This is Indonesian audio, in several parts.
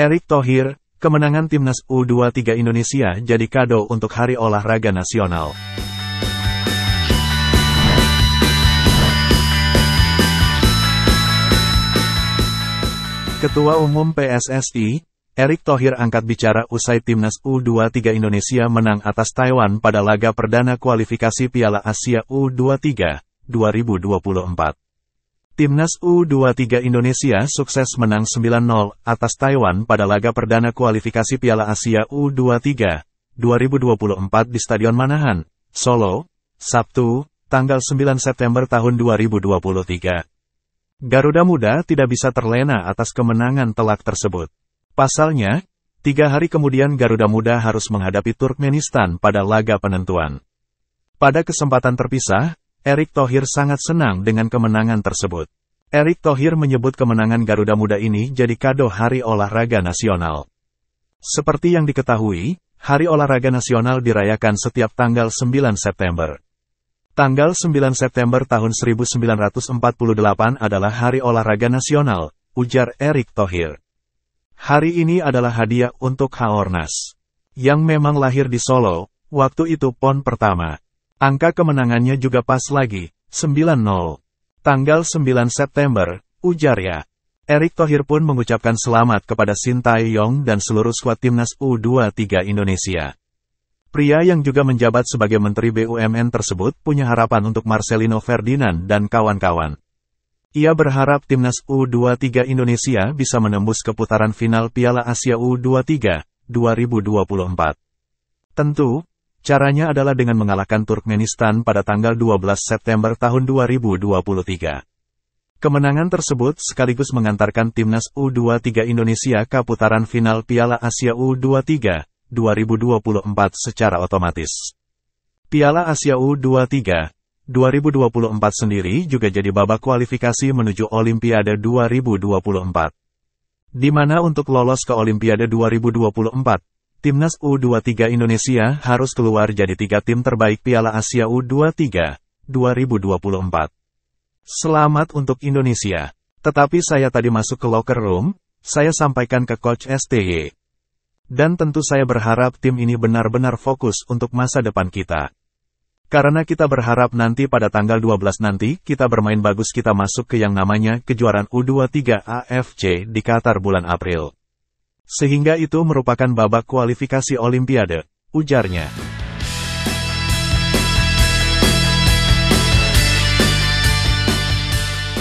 Erik Thohir, kemenangan timnas U23 Indonesia jadi kado untuk Hari Olahraga Nasional. Ketua Umum PSSI, Erick Thohir angkat bicara usai timnas U23 Indonesia menang atas Taiwan pada laga perdana kualifikasi Piala Asia U23 2024. Timnas U23 Indonesia sukses menang 9-0 atas Taiwan pada laga perdana kualifikasi Piala Asia U23 2024 di Stadion Manahan, Solo, Sabtu, tanggal 9 September tahun 2023. Garuda Muda tidak bisa terlena atas kemenangan telak tersebut. Pasalnya, tiga hari kemudian Garuda Muda harus menghadapi Turkmenistan pada laga penentuan. Pada kesempatan terpisah, Erick Thohir sangat senang dengan kemenangan tersebut. Erick Thohir menyebut kemenangan Garuda Muda ini jadi kado Hari Olahraga Nasional. Seperti yang diketahui, Hari Olahraga Nasional dirayakan setiap tanggal 9 September. Tanggal 9 September tahun 1948 adalah Hari Olahraga Nasional, ujar Erick Thohir. Hari ini adalah hadiah untuk Haornas. Yang memang lahir di Solo, waktu itu pon pertama. Angka kemenangannya juga pas lagi, 9-0. Tanggal 9 September, ujarnya. Erick Thohir pun mengucapkan selamat kepada Sintayong dan seluruh skuad timnas U23 Indonesia. Pria yang juga menjabat sebagai Menteri BUMN tersebut punya harapan untuk Marcelino Ferdinand dan kawan-kawan. Ia berharap timnas U23 Indonesia bisa menembus keputaran final Piala Asia U23 2024. Tentu, Caranya adalah dengan mengalahkan Turkmenistan pada tanggal 12 September tahun 2023. Kemenangan tersebut sekaligus mengantarkan timnas U23 Indonesia ke putaran final Piala Asia U23 2024 secara otomatis. Piala Asia U23 2024 sendiri juga jadi babak kualifikasi menuju Olimpiade 2024. Di mana untuk lolos ke Olimpiade 2024, Timnas U23 Indonesia harus keluar jadi tiga tim terbaik Piala Asia U23 2024. Selamat untuk Indonesia. Tetapi saya tadi masuk ke locker room, saya sampaikan ke Coach STY. Dan tentu saya berharap tim ini benar-benar fokus untuk masa depan kita. Karena kita berharap nanti pada tanggal 12 nanti, kita bermain bagus kita masuk ke yang namanya kejuaraan U23 AFC di Qatar bulan April. Sehingga itu merupakan babak kualifikasi Olimpiade, ujarnya.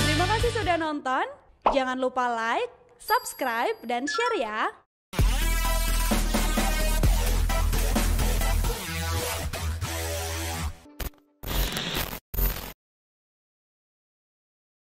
Terima kasih sudah nonton, jangan lupa like, subscribe, dan share ya!